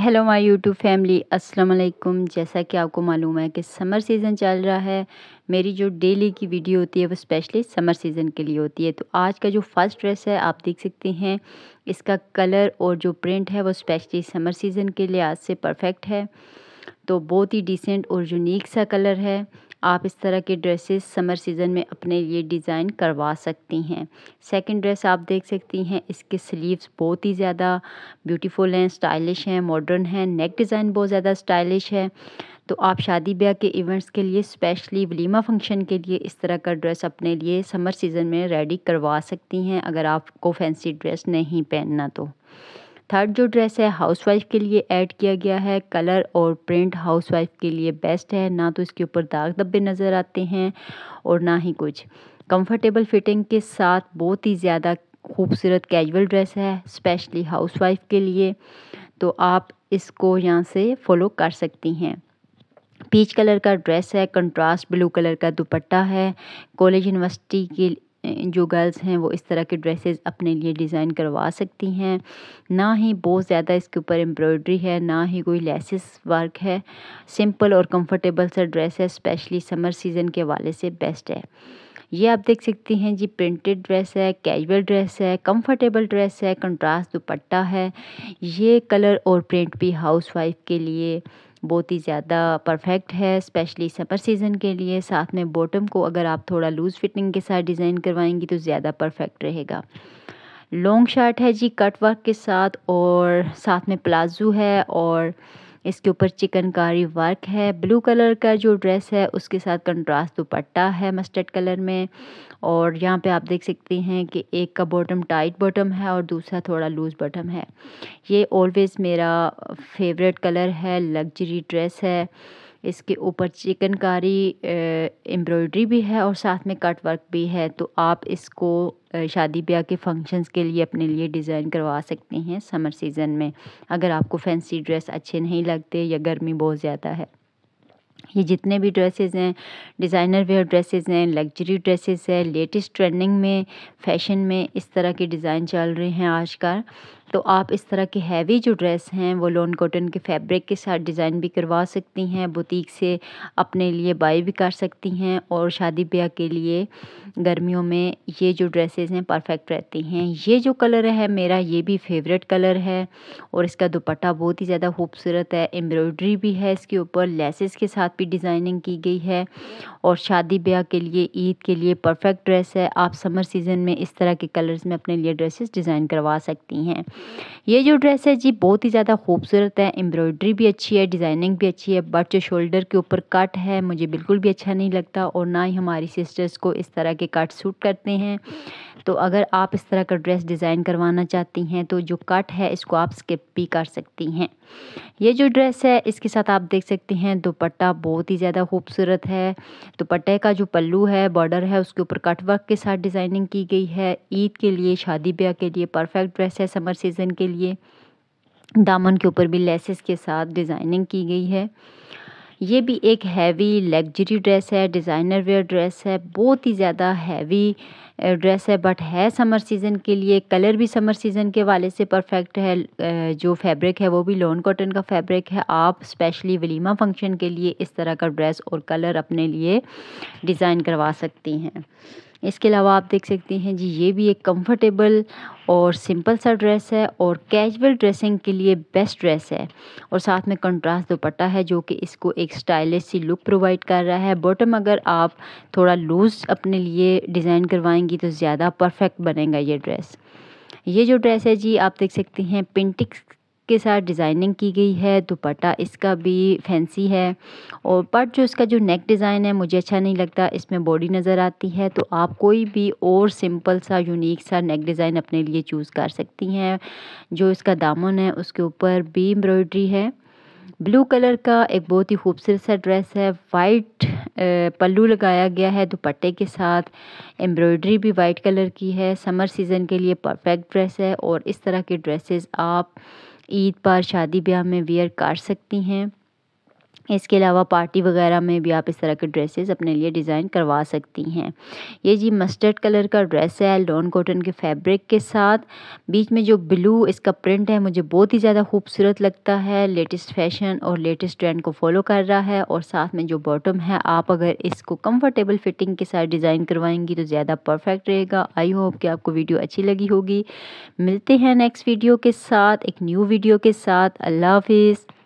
hello my YouTube family अस्सलाम वालेकुम जैसा कि आपको मालूम है कि समर सीज़न चल रहा है मेरी जो डेली की वीडियो होती है वो स्पेशली समर सीज़न के लिए होती है तो आज का जो फर्स्ट ड्रेस है आप देख सकते हैं इसका कलर और जो प्रिंट है वो स्पेशली समर सीज़न के लिहाज से परफेक्ट है तो बहुत ही डिसेंट और यूनिक सा कलर है आप इस तरह के ड्रेसेस समर सीज़न में अपने लिए डिज़ाइन करवा सकती हैं सेकंड ड्रेस आप देख सकती हैं इसके स्लीव्स बहुत ही ज़्यादा ब्यूटीफुल हैं स्टाइलिश हैं मॉडर्न हैं नेक डिज़ाइन बहुत ज़्यादा स्टाइलिश है तो आप शादी ब्याह के इवेंट्स के लिए स्पेशली वलीमा फंक्शन के लिए इस तरह का ड्रेस अपने लिए समर सीज़न में रेडी करवा सकती हैं अगर आपको फैंसी ड्रेस नहीं पहनना तो थर्ड जो ड्रेस है हाउसवाइफ के लिए ऐड किया गया है कलर और प्रिंट हाउसवाइफ के लिए बेस्ट है ना तो इसके ऊपर दाग धब्बे नज़र आते हैं और ना ही कुछ कंफर्टेबल फिटिंग के साथ बहुत ही ज़्यादा खूबसूरत कैजुअल ड्रेस है स्पेशली हाउसवाइफ के लिए तो आप इसको यहाँ से फॉलो कर सकती हैं पीच कलर का ड्रेस है कंट्रास्ट ब्लू कलर का दुपट्टा है कॉलेज यूनिवर्सिटी की जो गर्ल्स हैं वो इस तरह के ड्रेसेस अपने लिए डिज़ाइन करवा सकती हैं ना ही बहुत ज़्यादा इसके ऊपर एम्ब्रॉयडरी है ना ही कोई लेसिस वर्क है सिंपल और कंफर्टेबल सा ड्रेस है स्पेशली समर सीज़न के हवाले से बेस्ट है ये आप देख सकती हैं जी प्रिंटेड ड्रेस है कैजुअल ड्रेस है कंफर्टेबल ड्रेस है कंट्रास्ट दुपट्टा है ये कलर और प्रिंट भी हाउस वाइफ के लिए बहुत ही ज़्यादा परफेक्ट है स्पेशली समर सीज़न के लिए साथ में बॉटम को अगर आप थोड़ा लूज़ फिटिंग के साथ डिज़ाइन करवाएंगी तो ज़्यादा परफेक्ट रहेगा लॉन्ग शर्ट है जी कट वर्क के साथ और साथ में प्लाजो है और इसके ऊपर चिकनकारी वर्क है ब्लू कलर का जो ड्रेस है उसके साथ कंट्रास्ट दुपट्टा है मस्टर्ड कलर में और यहाँ पे आप देख सकते हैं कि एक का बॉटम टाइट बॉटम है और दूसरा थोड़ा लूज़ बॉटम है ये ऑलवेज़ मेरा फेवरेट कलर है लग्जरी ड्रेस है इसके ऊपर चिकनकारी एम्ब्रॉयडरी भी है और साथ में कट वर्क भी है तो आप इसको शादी ब्याह के फंक्शंस के लिए अपने लिए डिज़ाइन करवा सकते हैं समर सीज़न में अगर आपको फैंसी ड्रेस अच्छे नहीं लगते या गर्मी बहुत ज़्यादा है ये जितने भी ड्रेसेस हैं डिज़ाइनर वेयर ड्रेसेस हैं लग्जरी ड्रेसेस है लेटेस्ट ट्रेंडिंग में फैशन में इस तरह के डिज़ाइन चल रहे हैं आजकल तो आप इस तरह के हैवी जो ड्रेस हैं वो लॉन कॉटन के फैब्रिक के साथ डिज़ाइन भी करवा सकती हैं बुटीक से अपने लिए बाई भी कर सकती हैं और शादी ब्याह के लिए गर्मियों में ये जो ड्रेसेस हैं परफेक्ट रहती हैं ये जो कलर है मेरा ये भी फेवरेट कलर है और इसका दुपट्टा बहुत ही ज़्यादा खूबसूरत है एम्ब्रॉयड्री भी है इसके ऊपर लेसेस के साथ भी डिज़ाइनिंग की गई है और शादी ब्याह के लिए ईद के लिए परफेक्ट ड्रेस है आप समर सीज़न में इस तरह के कलर्स में अपने लिए ड्रेसेस डिज़ाइन करवा सकती हैं ये जो ड्रेस है जी बहुत ही ज़्यादा खूबसूरत है एम्ब्रॉयडरी भी अच्छी है डिज़ाइनिंग भी अच्छी है बट जो शोल्डर के ऊपर कट है मुझे बिल्कुल भी अच्छा नहीं लगता और ना ही हमारी सिस्टर्स को इस तरह के कट सूट करते हैं तो अगर आप इस तरह का ड्रेस डिज़ाइन करवाना चाहती हैं तो जो कट है इसको आप स्किप भी कर सकती हैं ये जो ड्रेस है इसके साथ आप देख सकते हैं दुपट्टा बहुत ही ज़्यादा खूबसूरत है दुपट्टे का जो पल्लू है बॉर्डर है उसके ऊपर कट वर्क के साथ डिज़ाइनिंग की गई है ईद के लिए शादी ब्याह के लिए परफेक्ट ड्रेस है समर सीज़न के लिए दामन के ऊपर भी लेसेस के साथ डिज़ाइनिंग की गई है ये भी एक हैवी लग्जरी ड्रेस है डिज़ाइनर वेयर ड्रेस है बहुत ही ज़्यादा हैवी ड्रेस है बट है समर सीज़न के लिए कलर भी समर सीज़न के वाले से परफेक्ट है जो फैब्रिक है वो भी लॉन कॉटन का फैब्रिक है आप स्पेशली वलीमा फंक्शन के लिए इस तरह का ड्रेस और कलर अपने लिए डिज़ाइन करवा सकती हैं इसके अलावा आप देख सकते हैं जी ये भी एक कंफर्टेबल और सिंपल सा ड्रेस है और कैजुअल ड्रेसिंग के लिए बेस्ट ड्रेस है और साथ में कंट्रास्ट दुपट्टा है जो कि इसको एक स्टाइलिश सी लुक प्रोवाइड कर रहा है बॉटम अगर आप थोड़ा लूज़ अपने लिए डिज़ाइन करवाएंगी तो ज़्यादा परफेक्ट बनेगा ये ड्रेस ये जो ड्रेस है जी आप देख सकते हैं पेंटिक्स के साथ डिज़ाइनिंग की गई है दुपट्टा इसका भी फैंसी है और बट जो इसका जो नेक डिज़ाइन है मुझे अच्छा नहीं लगता इसमें बॉडी नज़र आती है तो आप कोई भी और सिंपल सा यूनिक सा नेक डिज़ाइन अपने लिए चूज़ कर सकती हैं जो इसका दामन है उसके ऊपर भी एम्ब्रॉयड्री है ब्लू कलर का एक बहुत ही खूबसूरत सा ड्रेस है वाइट पल्लू लगाया गया है दुपट्टे के साथ एम्ब्रॉयडरी भी वाइट कलर की है समर सीज़न के लिए परफेक्ट ड्रेस है और इस तरह के ड्रेसेस आप ईद पर शादी ब्याह में वियर कर सकती हैं इसके अलावा पार्टी वगैरह में भी आप इस तरह के ड्रेसेस अपने लिए डिज़ाइन करवा सकती हैं ये जी मस्टर्ड कलर का ड्रेस है लॉन कॉटन के फैब्रिक के साथ बीच में जो ब्लू इसका प्रिंट है मुझे बहुत ही ज़्यादा खूबसूरत लगता है लेटेस्ट फैशन और लेटेस्ट ट्रेंड को फॉलो कर रहा है और साथ में जो बॉटम है आप अगर इसको कम्फर्टेबल फिटिंग के साथ डिज़ाइन करवाएंगी तो ज़्यादा परफेक्ट रहेगा आई होप कि आपको वीडियो अच्छी लगी होगी मिलते हैं नेक्स्ट वीडियो के साथ एक न्यू वीडियो के साथ अल्लाह हाफिज़